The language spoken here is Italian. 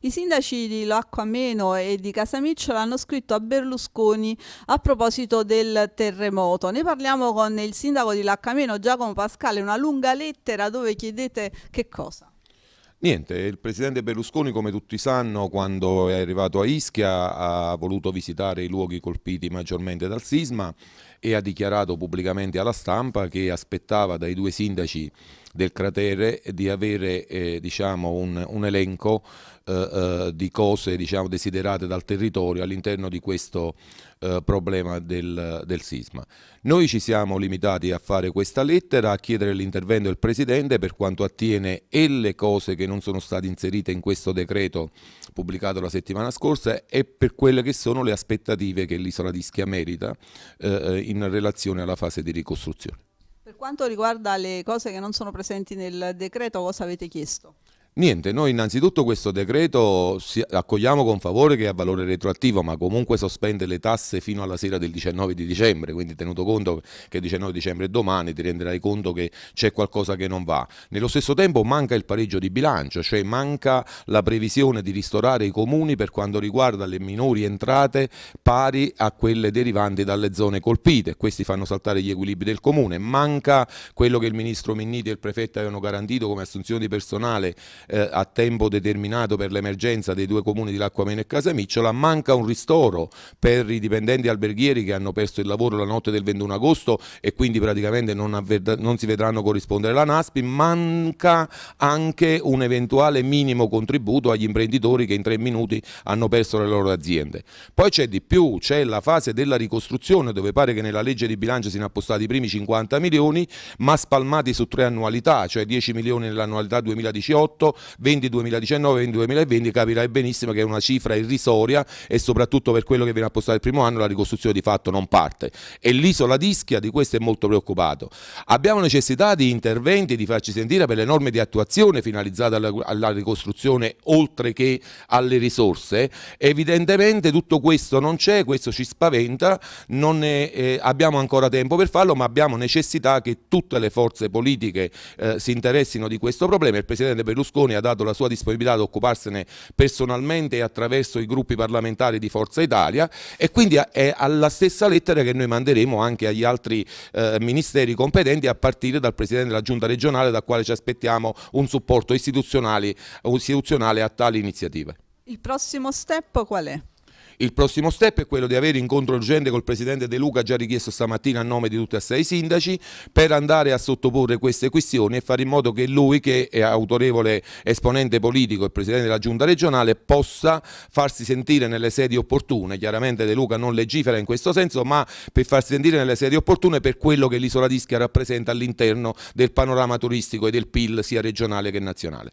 I sindaci di Lacco e di Casamicciola hanno scritto a Berlusconi a proposito del terremoto. Ne parliamo con il sindaco di Lacco Giacomo Pascale, una lunga lettera dove chiedete che cosa? Niente, il presidente Berlusconi, come tutti sanno, quando è arrivato a Ischia ha voluto visitare i luoghi colpiti maggiormente dal sisma e ha dichiarato pubblicamente alla stampa che aspettava dai due sindaci del cratere di avere eh, diciamo, un, un, elenco eh, eh di cose diciamo, desiderate dal territorio all'interno di questo eh, problema del, del, sisma. Noi ci siamo limitati a fare questa lettera, a chiedere l'intervento del Presidente per quanto attiene e le cose che non sono state inserite in questo decreto pubblicato la settimana scorsa e per quelle che sono le aspettative che l'isola di Schia merita eh, eh, in relazione alla fase di ricostruzione. Per quanto riguarda le cose che non sono presenti nel decreto, cosa avete chiesto? Niente, noi innanzitutto questo decreto accogliamo con favore che ha valore retroattivo, ma comunque sospende le tasse fino alla sera del 19 di dicembre, quindi tenuto conto che il 19 dicembre è domani, ti renderai conto che c'è qualcosa che non va. Nello stesso tempo manca il pareggio di bilancio, cioè manca la previsione di ristorare i comuni per quanto riguarda le minori entrate pari a quelle derivanti dalle zone colpite. Questi fanno saltare gli equilibri del comune, manca quello che il ministro Minniti e il prefetto avevano garantito come assunzione di personale eh, a tempo determinato per l'emergenza dei due comuni di Lacquameno e Casamicciola, manca un ristoro per i dipendenti alberghieri che hanno perso il lavoro la notte del 21 agosto e quindi praticamente non, avverda, non si vedranno corrispondere la NASPI, manca anche un eventuale minimo contributo agli imprenditori che in tre minuti hanno perso le loro aziende. Poi c'è di più, c'è la fase della ricostruzione dove pare che nella legge di bilancio siano appostati i primi 50 milioni ma spalmati su tre annualità, cioè 10 milioni nell'annualità 2018, 20 2019, vendi 2020, capirai benissimo che è una cifra irrisoria e soprattutto per quello che viene appostato il primo anno la ricostruzione di fatto non parte. E l'isola d'Ischia di questo è molto preoccupato. Abbiamo necessità di interventi, di farci sentire per le norme di attuazione finalizzate alla, alla ricostruzione oltre che alle risorse. Evidentemente tutto questo non c'è, questo ci spaventa, non è, eh, abbiamo ancora tempo per farlo, ma abbiamo necessità che tutte le forze politiche eh, si interessino di questo problema. Il Presidente Berlusconi Meloni ha dato la sua disponibilità ad occuparsene personalmente e attraverso i gruppi parlamentari di Forza Italia e quindi è alla stessa lettera che noi manderemo anche agli altri eh, ministeri competenti a partire dal Presidente della Giunta regionale dal quale ci aspettiamo un supporto istituzionale, istituzionale a tali iniziative. Il prossimo step qual è? Il prossimo step è quello di avere incontro urgente col Presidente De Luca, già richiesto stamattina a nome di tutti e sei i sindaci, per andare a sottoporre queste questioni e fare in modo che lui, che è autorevole esponente politico e Presidente della Giunta regionale, possa farsi sentire nelle sedi opportune. Chiaramente De Luca non legifera in questo senso, ma per farsi sentire nelle sedi opportune per quello che l'isola d'Ischia rappresenta all'interno del panorama turistico e del PIL sia regionale che nazionale.